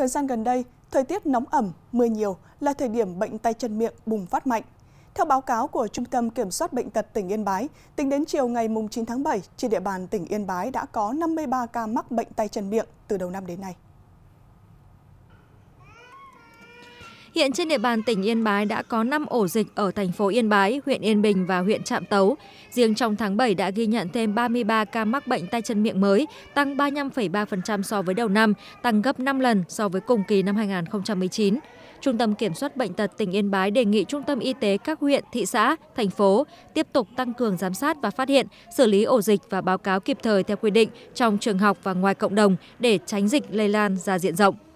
Thời gian gần đây, thời tiết nóng ẩm, mưa nhiều là thời điểm bệnh tay chân miệng bùng phát mạnh. Theo báo cáo của Trung tâm Kiểm soát Bệnh tật tỉnh Yên Bái, tính đến chiều ngày 9 tháng 7, trên địa bàn tỉnh Yên Bái đã có 53 ca mắc bệnh tay chân miệng từ đầu năm đến nay. Hiện trên địa bàn tỉnh Yên Bái đã có năm ổ dịch ở thành phố Yên Bái, huyện Yên Bình và huyện Trạm Tấu. Riêng trong tháng bảy đã ghi nhận thêm 33 ca mắc bệnh tay chân miệng mới, tăng 35,3% so với đầu năm, tăng gấp năm lần so với cùng kỳ năm 2019. Trung tâm Kiểm soát Bệnh tật tỉnh Yên Bái đề nghị Trung tâm Y tế các huyện, thị xã, thành phố tiếp tục tăng cường giám sát và phát hiện, xử lý ổ dịch và báo cáo kịp thời theo quy định trong trường học và ngoài cộng đồng để tránh dịch lây lan ra diện rộng.